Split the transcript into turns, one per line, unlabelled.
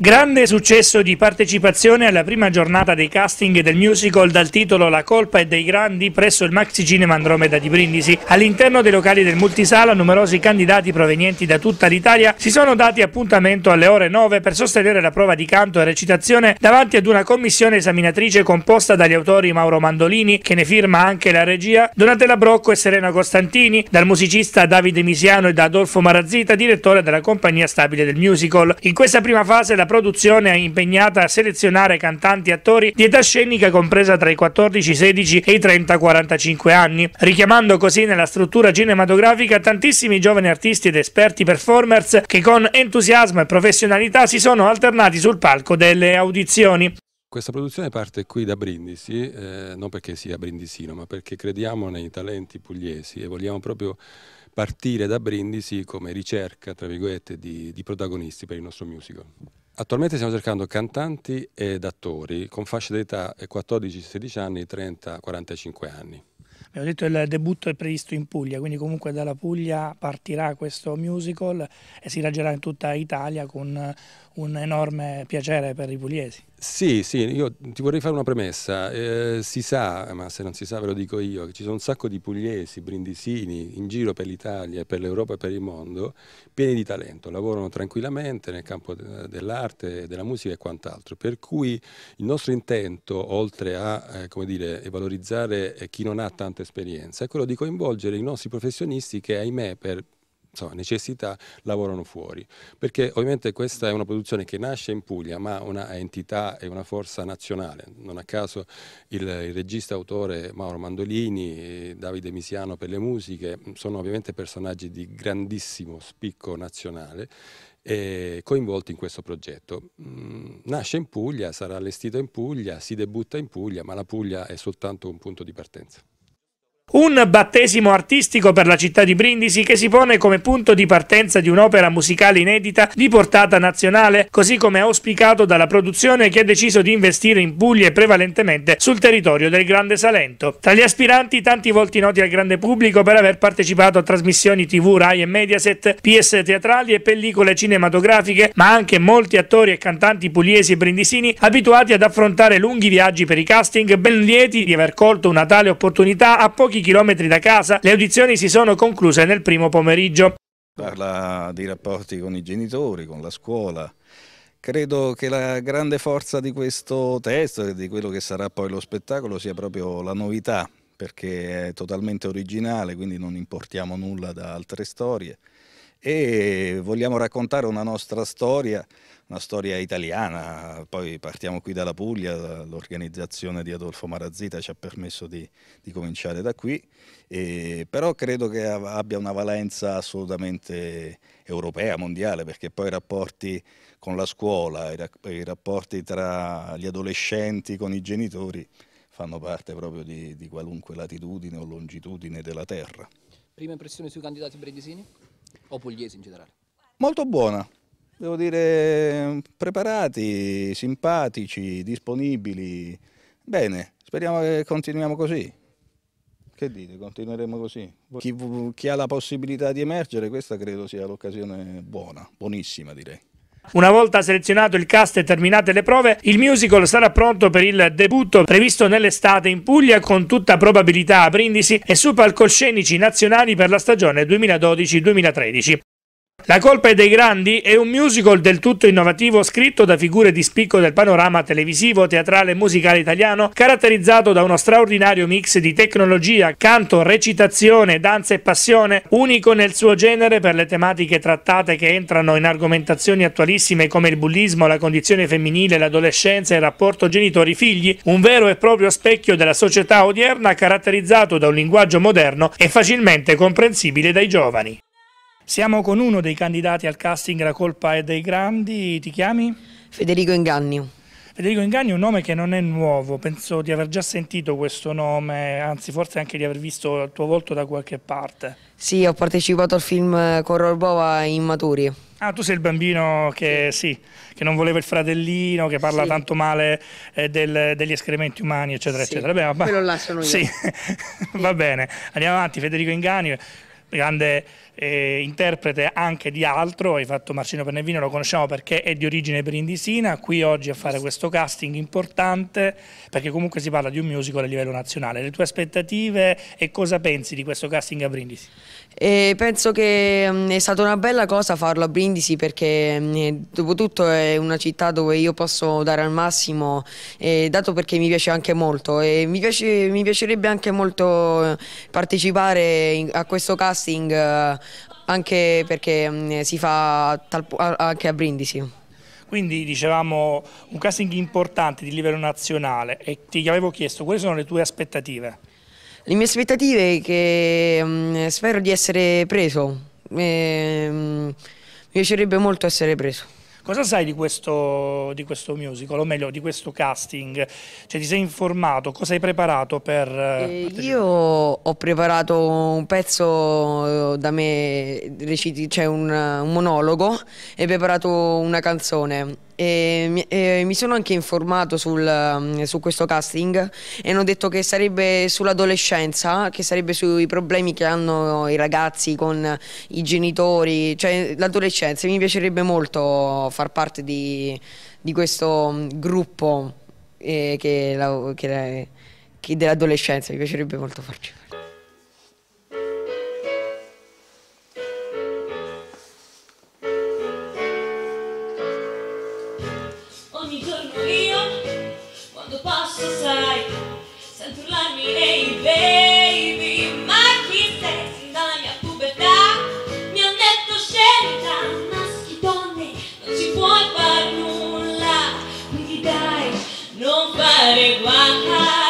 Grande successo di partecipazione alla prima giornata dei casting del musical dal titolo La colpa è dei grandi presso il Maxi Cinema Andromeda di Brindisi. All'interno dei locali del multisala numerosi candidati provenienti da tutta l'Italia si sono dati appuntamento alle ore 9 per sostenere la prova di canto e recitazione davanti ad una commissione esaminatrice composta dagli autori Mauro Mandolini, che ne firma anche la regia, Donatella Brocco e Serena Costantini, dal musicista Davide Misiano e da Adolfo Marazzita, direttore della compagnia stabile del musical. In questa prima fase la produzione è impegnata a selezionare cantanti e attori di età scenica compresa tra i 14, 16 e i 30, 45 anni, richiamando così nella struttura cinematografica tantissimi giovani artisti ed esperti performers che con entusiasmo e professionalità si sono alternati sul palco delle audizioni.
Questa produzione parte qui da Brindisi, eh, non perché sia brindisino, ma perché crediamo nei talenti pugliesi e vogliamo proprio partire da Brindisi come ricerca, tra virgolette, di, di protagonisti per il nostro musical. Attualmente stiamo cercando cantanti ed attori con fasce d'età 14-16 eh, anni, 30-45 anni.
Abbiamo detto che il debutto è previsto in Puglia, quindi comunque dalla Puglia partirà questo musical e si raggerà in tutta Italia con eh, un enorme piacere per i pugliesi.
Sì, sì, io ti vorrei fare una premessa. Eh, si sa, ma se non si sa ve lo dico io, che ci sono un sacco di pugliesi, brindisini in giro per l'Italia, per l'Europa e per il mondo, pieni di talento, lavorano tranquillamente nel campo dell'arte, della musica e quant'altro. Per cui il nostro intento, oltre a eh, dire, valorizzare eh, chi non ha tanta esperienza, è quello di coinvolgere i nostri professionisti che, ahimè, per so, necessità lavorano fuori. Perché ovviamente questa è una produzione che nasce in Puglia, ma ha una entità e una forza nazionale. Non a caso il, il regista autore Mauro Mandolini, Davide Misiano per le musiche, sono ovviamente personaggi di grandissimo spicco nazionale coinvolti in questo progetto. Mm, nasce in Puglia, sarà allestita in Puglia, si debutta in Puglia, ma la Puglia è soltanto un punto di partenza.
Un battesimo artistico per la città di Brindisi che si pone come punto di partenza di un'opera musicale inedita di portata nazionale, così come auspicato dalla produzione che ha deciso di investire in Puglia e prevalentemente sul territorio del Grande Salento. Tra gli aspiranti tanti volti noti al grande pubblico per aver partecipato a trasmissioni TV, Rai e Mediaset, PS teatrali e pellicole cinematografiche, ma anche molti attori e cantanti pugliesi e brindisini abituati ad affrontare lunghi viaggi per i casting, ben lieti di aver colto una tale opportunità a pochi pochi chilometri da casa, le audizioni si sono concluse nel primo pomeriggio.
Parla di rapporti con i genitori, con la scuola. Credo che la grande forza di questo testo e di quello che sarà poi lo spettacolo sia proprio la novità, perché è totalmente originale, quindi non importiamo nulla da altre storie e vogliamo raccontare una nostra storia, una storia italiana, poi partiamo qui dalla Puglia, l'organizzazione di Adolfo Marazzita ci ha permesso di, di cominciare da qui, e, però credo che abbia una valenza assolutamente europea, mondiale, perché poi i rapporti con la scuola, i rapporti tra gli adolescenti con i genitori fanno parte proprio di, di qualunque latitudine o longitudine della terra. Prima impressione sui candidati bredisini? O pugliesi in generale? Molto buona, devo dire preparati, simpatici, disponibili. Bene, speriamo che continuiamo così. Che dite, continueremo così? Chi, chi ha la possibilità di emergere, questa credo sia l'occasione buona, buonissima direi.
Una volta selezionato il cast e terminate le prove, il musical sarà pronto per il debutto previsto nell'estate in Puglia con tutta probabilità a Brindisi e su palcoscenici nazionali per la stagione 2012-2013. La colpa è dei grandi è un musical del tutto innovativo scritto da figure di spicco del panorama televisivo, teatrale e musicale italiano, caratterizzato da uno straordinario mix di tecnologia, canto, recitazione, danza e passione, unico nel suo genere per le tematiche trattate che entrano in argomentazioni attualissime come il bullismo, la condizione femminile, l'adolescenza e il rapporto genitori-figli, un vero e proprio specchio della società odierna caratterizzato da un linguaggio moderno e facilmente comprensibile dai giovani. Siamo con uno dei candidati al casting La colpa è dei grandi, ti chiami? Federico Inganni. Federico Inganni è un nome che non è nuovo, penso di aver già sentito questo nome, anzi forse anche di aver visto il tuo volto da qualche parte.
Sì, ho partecipato al film eh, con Rolbova Immaturi.
Ah, tu sei il bambino che, sì. Sì, che non voleva il fratellino, che parla sì. tanto male eh, del, degli escrementi umani, eccetera, eccetera. Beh, ma... Quello là sono io. va bene, andiamo avanti, Federico Inganni grande eh, interprete anche di altro, hai fatto Marcino Pennevino, lo conosciamo perché è di origine brindisina, qui oggi a fare questo casting importante perché comunque si parla di un musical a livello nazionale. Le tue aspettative e cosa pensi di questo casting a Brindisi?
E eh, penso che mh, mm, è stata una bella cosa farlo a Brindisi perché mh, mm, eh, dopo tutto è una città dove io posso dare al massimo, eh, dato perché mi piace anche molto e mi, piace, mi piacerebbe anche molto eh, partecipare in, a questo casting casting eh, anche perché mm, si fa anche a Brindisi.
Quindi dicevamo un casting importante di livello nazionale e ti avevo chiesto quali sono le tue aspettative?
Le mie aspettative è che mm, spero di essere preso, mm, mi piacerebbe molto essere preso. Cosa
sai di questo, di questo musical, o meglio di questo casting? Cioè ti sei informato, cosa hai preparato per... Eh,
eh io ho preparato un pezzo eh, da me, c'è cioè un, un monologo e ho preparato una canzone e, e mi sono anche informato sul, mm, su questo casting e hanno detto che sarebbe sull'adolescenza, che sarebbe sui problemi che hanno i ragazzi con i genitori, cioè l'adolescenza. Mi piacerebbe molto far parte di, di questo mm, gruppo eh, che, che, che dell'adolescenza, mi piacerebbe molto farci parte.
Wahai